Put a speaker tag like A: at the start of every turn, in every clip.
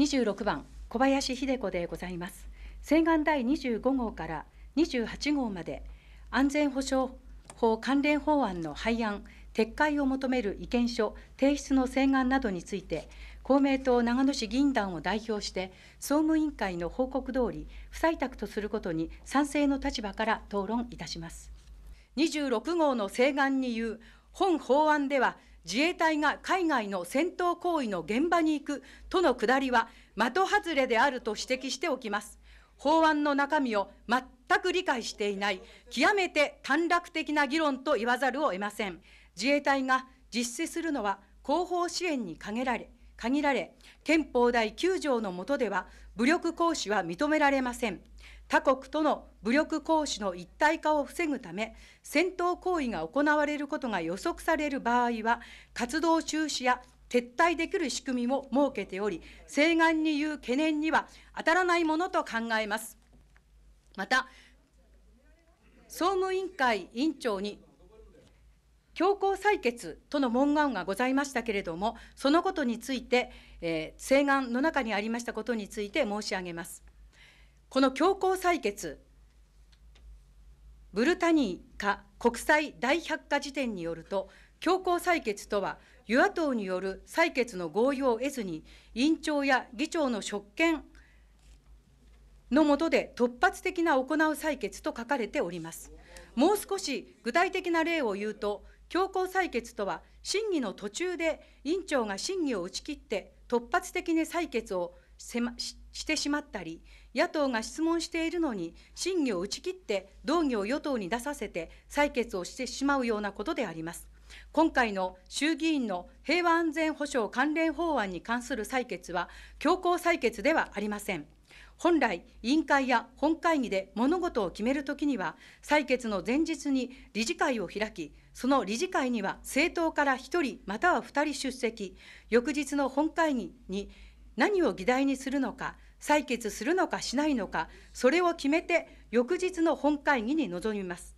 A: 26番小林秀子でございます西岸第25号から28号まで安全保障法関連法案の廃案撤回を求める意見書提出の請願などについて公明党長野市議員団を代表して総務委員会の報告通り不採択とすることに賛成の立場から討論いたします26号の請願に言う本法案では自衛隊が海外の戦闘行為の現場に行くとのくだりは的外れであると指摘しておきます。法案の中身を全く理解していない、極めて短絡的な議論と言わざるを得ません。自衛隊が実施するのは後方支援に限られ、限られ、憲法第9条の下では、武力行使は認められません。他国との武力行使の一体化を防ぐため、戦闘行為が行われることが予測される場合は、活動中止や撤退できる仕組みも設けており、西岸に言う懸念には当たらないものと考えます。また、総務委員会委員長に強行採決との文言がございましたけれども、そのことについて、えー、請願の中にありましたことについて申し上げます。この強行採決、ブルタニーカ国際大百科事典によると、強行採決とは、与野党による採決の合意を得ずに、委員長や議長の職権の下で突発的な行う採決と書かれております。もう少し具体的な例を言うと、強行採決とは、審議の途中で委員長が審議を打ち切って、突発的に採決をせ、ま、ししてしまったり、野党が質問しているのに、審議を打ち切って動議を与党に出させて、採決をしてしまうようなことであります。今回の衆議院の平和安全保障関連法案に関する採決は、強行採決ではありません。本来、委員会や本会議で物事を決めるときには、採決の前日に理事会を開き、その理事会には政党から1人または2人出席、翌日の本会議に何を議題にするのか、採決するのかしないのか、それを決めて翌日の本会議に臨みます。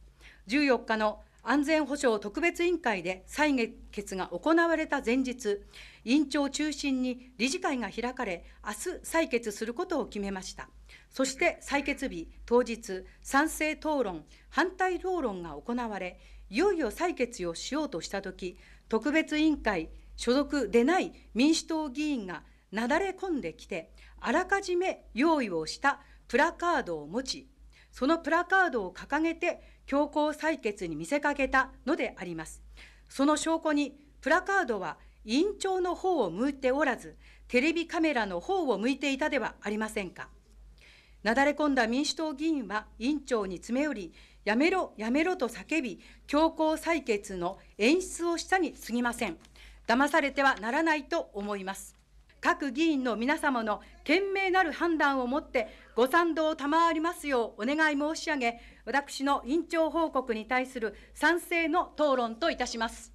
A: 14日の安全保障特別委員会で採決が行われた前日、委員長を中心に理事会が開かれ、明日採決することを決めました。そして採決日当日、賛成討論、反対討論が行われ、いよいよ採決をしようとしたとき、特別委員会所属でない民主党議員がなだれ込んできて、あらかじめ用意をしたプラカードを持ち、そのプラカードを掲げて強行採決に見せかけたのであります。その証拠に、プラカードは委員長の方を向いておらず、テレビカメラの方を向いていたではありませんか。なだれ込んだ民主党議員は委員長に詰め寄り、やめろ、やめろと叫び、強行採決の演出をしたにすぎません。騙されてはならないと思います。各議員の皆様の賢明なる判断をもってご賛同を賜りますようお願い申し上げ、私の委員長報告に対する賛成の討論といたします。